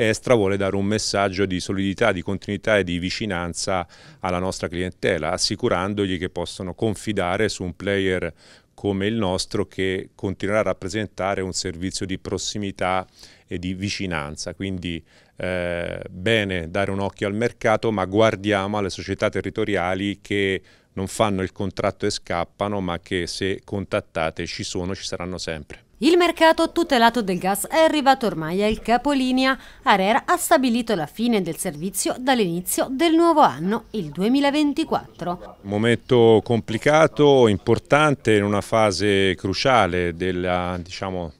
e vuole dare un messaggio di solidità, di continuità e di vicinanza alla nostra clientela, assicurandogli che possono confidare su un player come il nostro che continuerà a rappresentare un servizio di prossimità e di vicinanza. Quindi eh, bene dare un occhio al mercato, ma guardiamo alle società territoriali che non fanno il contratto e scappano, ma che se contattate ci sono, ci saranno sempre. Il mercato tutelato del gas è arrivato ormai al capolinea. Arer ha stabilito la fine del servizio dall'inizio del nuovo anno, il 2024. Un Momento complicato, importante, in una fase cruciale della, diciamo,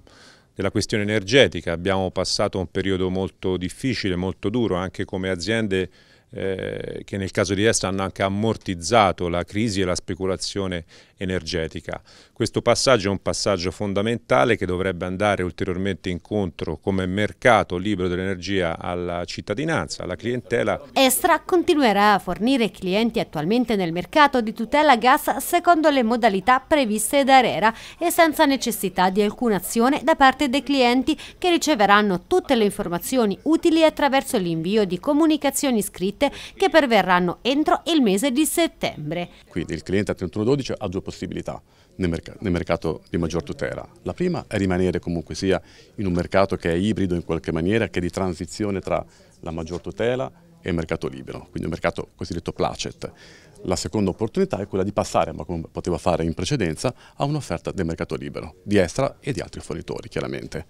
della questione energetica. Abbiamo passato un periodo molto difficile, molto duro, anche come aziende eh, che nel caso di destra hanno anche ammortizzato la crisi e la speculazione energetica. Questo passaggio è un passaggio fondamentale che dovrebbe andare ulteriormente incontro come mercato libero dell'energia alla cittadinanza, alla clientela. Estra continuerà a fornire clienti attualmente nel mercato di tutela gas secondo le modalità previste da Rera e senza necessità di alcuna azione da parte dei clienti che riceveranno tutte le informazioni utili attraverso l'invio di comunicazioni scritte sconfitte che perverranno entro il mese di settembre. Quindi il cliente a 3112 ha due possibilità nel, merc nel mercato di maggior tutela. La prima è rimanere comunque sia in un mercato che è ibrido in qualche maniera, che è di transizione tra la maggior tutela e il mercato libero, quindi un mercato cosiddetto placet. La seconda opportunità è quella di passare, ma come poteva fare in precedenza, a un'offerta del mercato libero, di Estra e di altri fornitori chiaramente.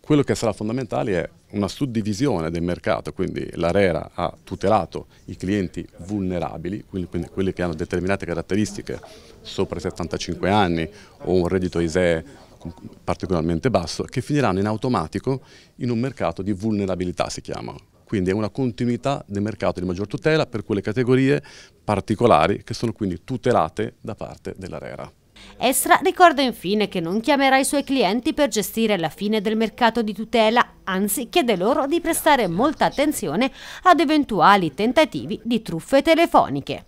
Quello che sarà fondamentale è una suddivisione del mercato, quindi l'ARERA ha tutelato i clienti vulnerabili, quindi quelli che hanno determinate caratteristiche sopra i 75 anni o un reddito ISEE particolarmente basso, che finiranno in automatico in un mercato di vulnerabilità si chiama, quindi è una continuità del mercato di maggior tutela per quelle categorie particolari che sono quindi tutelate da parte dell'ARERA. Esra ricorda infine che non chiamerà i suoi clienti per gestire la fine del mercato di tutela, anzi chiede loro di prestare molta attenzione ad eventuali tentativi di truffe telefoniche.